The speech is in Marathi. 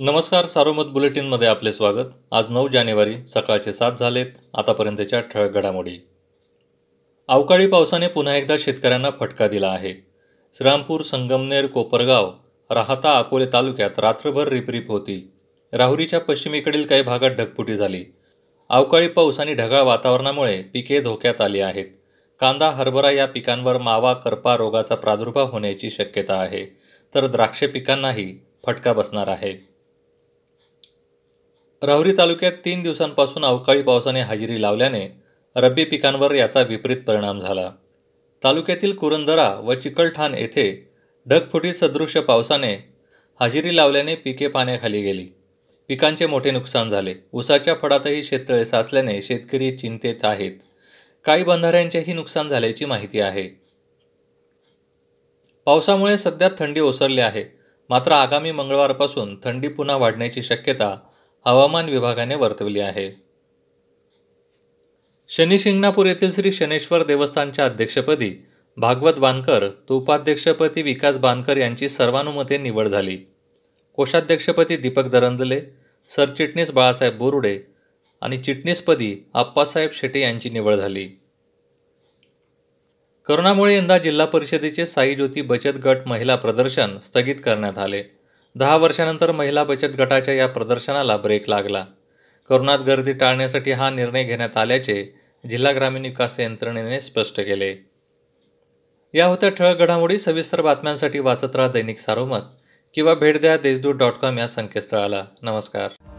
नमस्कार सारोमत बुलेटिनमध्ये आपले स्वागत आज नऊ जानेवारी सकाळचे सात झालेत आतापर्यंतच्या ठळक घडामोडी अवकाळी पावसाने पुन्हा एकदा शेतकऱ्यांना फटका दिला आहे श्रीरामपूर संगमनेर कोपरगाव राहता अकोले तालुक्यात रात्रभर रिपरिप होती राहुरीच्या पश्चिमेकडील काही भागात ढगपुटी झाली अवकाळी पाऊस आणि ढगाळ वातावरणामुळे पिके धोक्यात आली आहेत कांदा हरभरा या पिकांवर मावा करपा रोगाचा प्रादुर्भाव होण्याची शक्यता आहे तर द्राक्ष पिकांनाही फटका बसणार आहे राहुरी तालुक्यात तीन दिवसांपासून अवकाळी पावसाने हजेरी लावल्याने रब्बी पिकांवर याचा विपरीत परिणाम झाला तालुक्यातील कुरंदरा व चिकलठाण येथे ढगफुटी सदृश्य पावसाने हजेरी लावल्याने पिके पाण्याखाली गेली पिकांचे मोठे नुकसान झाले उसाच्या फडातही शेततळे साचल्याने शेतकरी चिंतेत आहेत काही बंधाऱ्यांचेही नुकसान झाल्याची माहिती आहे पावसामुळे सध्या थंडी ओसरली आहे मात्र आगामी मंगळवारपासून थंडी पुन्हा वाढण्याची शक्यता हवामान विभागाने वर्तवली आहे शनी शिंगणापूर येथील श्री शनेश्वर देवस्थानच्या अध्यक्षपदी भागवत बांधकर तो उपाध्यक्षपदी विकास बानकर यांची सर्वानुमते निवड झाली कोषाध्यक्षपदी दीपक दरंदले सरचिटणीस बाळासाहेब बोरुडे आणि चिटणीसपदी आप्पासाहेब शेटे यांची निवड झाली करोनामुळे यंदा जिल्हा परिषदेचे साईज्योती बचत गट महिला प्रदर्शन स्थगित करण्यात आले दहा वर्षानंतर महिला बचत गटाच्या या प्रदर्शनाला ब्रेक लागला करोनात गर्दी टाळण्यासाठी हा निर्णय घेण्यात आल्याचे जिल्हा ग्रामीण विकास यंत्रणेने स्पष्ट केले या होत्या ठळक घडामोडी सविस्तर बातम्यांसाठी वाचत राहा दैनिक सारोमत किंवा भेट द्या देशदूत डॉट कॉम या संकेतस्थळाला नमस्कार